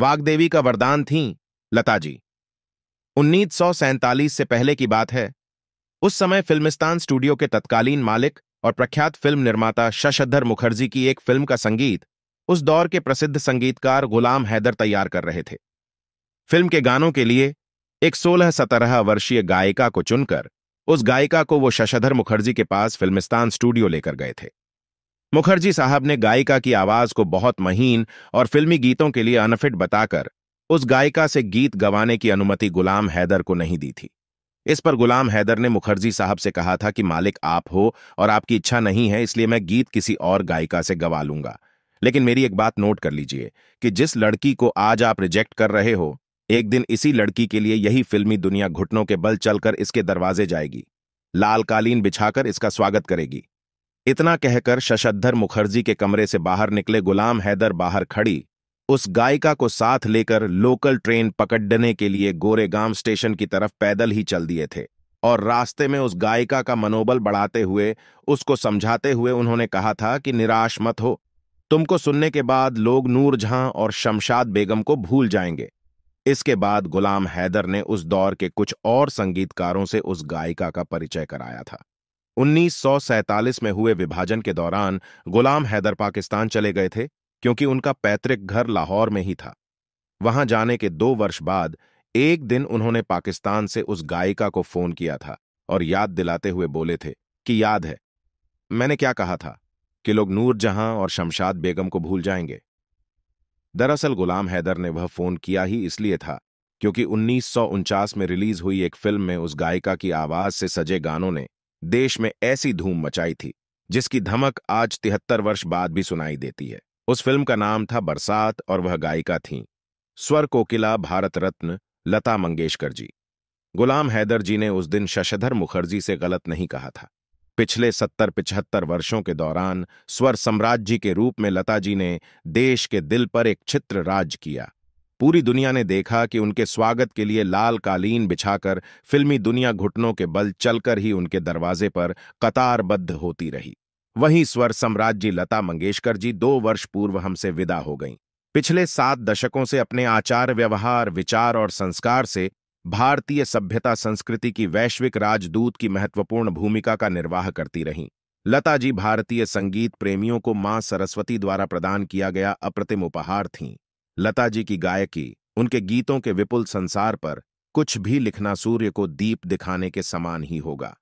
वागदेवी का वरदान थीं लता जी उन्नीस से पहले की बात है उस समय फिल्मिस्तान स्टूडियो के तत्कालीन मालिक और प्रख्यात फिल्म निर्माता शशधर मुखर्जी की एक फिल्म का संगीत उस दौर के प्रसिद्ध संगीतकार गुलाम हैदर तैयार कर रहे थे फिल्म के गानों के लिए एक 16-17 वर्षीय गायिका को चुनकर उस गायिका को वो शशधर मुखर्जी के पास फिल्मिस्तान स्टूडियो लेकर गए थे मुखर्जी साहब ने गायिका की आवाज को बहुत महीन और फिल्मी गीतों के लिए अनफिट बताकर उस गायिका से गीत गवाने की अनुमति गुलाम हैदर को नहीं दी थी इस पर गुलाम हैदर ने मुखर्जी साहब से कहा था कि मालिक आप हो और आपकी इच्छा नहीं है इसलिए मैं गीत किसी और गायिका से गवा लूंगा लेकिन मेरी एक बात नोट कर लीजिए कि जिस लड़की को आज आप रिजेक्ट कर रहे हो एक दिन इसी लड़की के लिए यही फिल्मी दुनिया घुटनों के बल चलकर इसके दरवाजे जाएगी लाल कालीन बिछाकर इसका स्वागत करेगी इतना कहकर शशद्धर मुखर्जी के कमरे से बाहर निकले गुलाम हैदर बाहर खड़ी उस गायिका को साथ लेकर लोकल ट्रेन पकड़ने के लिए गोरेगाम स्टेशन की तरफ पैदल ही चल दिए थे और रास्ते में उस गायिका का मनोबल बढ़ाते हुए उसको समझाते हुए उन्होंने कहा था कि निराश मत हो तुमको सुनने के बाद लोग नूर और शमशाद बेगम को भूल जाएंगे इसके बाद गुलाम हैदर ने उस दौर के कुछ और संगीतकारों से उस गायिका का परिचय कराया था 1947 में हुए विभाजन के दौरान गुलाम हैदर पाकिस्तान चले गए थे क्योंकि उनका पैतृक घर लाहौर में ही था वहां जाने के दो वर्ष बाद एक दिन उन्होंने पाकिस्तान से उस गायिका को फोन किया था और याद दिलाते हुए बोले थे कि याद है मैंने क्या कहा था कि लोग नूर जहां और शमशाद बेगम को भूल जाएंगे दरअसल गुलाम हैदर ने वह फोन किया ही इसलिए था क्योंकि उन्नीस में रिलीज हुई एक फिल्म में उस गायिका की आवाज से सजे गानों ने देश में ऐसी धूम मचाई थी जिसकी धमक आज तिहत्तर वर्ष बाद भी सुनाई देती है उस फिल्म का नाम था बरसात और वह गायिका थीं स्वर कोकिला भारत रत्न लता मंगेशकर जी गुलाम हैदर जी ने उस दिन शशधर मुखर्जी से गलत नहीं कहा था पिछले सत्तर पिछहत्तर वर्षों के दौरान स्वर साम्राज्य के रूप में लता जी ने देश के दिल पर एक चित्र राज किया पूरी दुनिया ने देखा कि उनके स्वागत के लिए लाल कालीन बिछाकर फिल्मी दुनिया घुटनों के बल चलकर ही उनके दरवाजे पर कतारबद्ध होती रही वहीं स्वर सम्राज्य लता मंगेशकर जी दो वर्ष पूर्व हमसे विदा हो गईं पिछले सात दशकों से अपने आचार व्यवहार विचार और संस्कार से भारतीय सभ्यता संस्कृति की वैश्विक राजदूत की महत्वपूर्ण भूमिका का निर्वाह करती रहीं लता जी भारतीय संगीत प्रेमियों को मां सरस्वती द्वारा प्रदान किया गया अप्रतिम उपहार थीं लता जी की गायकी उनके गीतों के विपुल संसार पर कुछ भी लिखना सूर्य को दीप दिखाने के समान ही होगा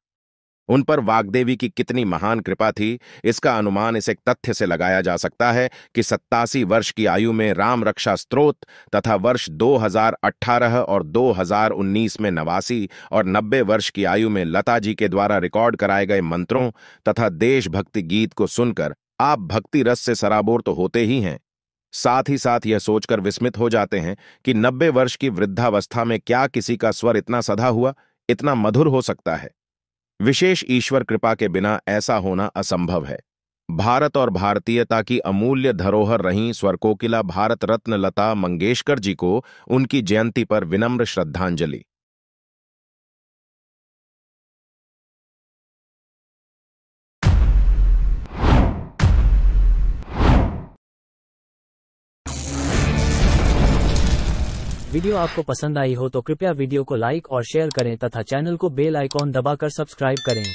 उन पर वागदेवी की कितनी महान कृपा थी इसका अनुमान इस एक तथ्य से लगाया जा सकता है कि सत्तासी वर्ष की आयु में राम रक्षा स्त्रोत तथा वर्ष 2018 और 2019 में नवासी और 90 वर्ष की आयु में लता जी के द्वारा रिकॉर्ड कराए गए मंत्रों तथा देशभक्ति गीत को सुनकर आप भक्ति रस से सराबोर तो होते ही हैं साथ ही साथ यह सोचकर विस्मित हो जाते हैं कि नब्बे वर्ष की वृद्धावस्था में क्या किसी का स्वर इतना सधा हुआ इतना मधुर हो सकता है विशेष ईश्वर कृपा के बिना ऐसा होना असंभव है भारत और भारतीयता की अमूल्य धरोहर रहीं स्वर कोकिला भारत रत्न लता मंगेशकर जी को उनकी जयंती पर विनम्र श्रद्धांजलि वीडियो आपको पसंद आई हो तो कृपया वीडियो को लाइक और शेयर करें तथा चैनल को बेल आइकॉन दबाकर सब्सक्राइब करें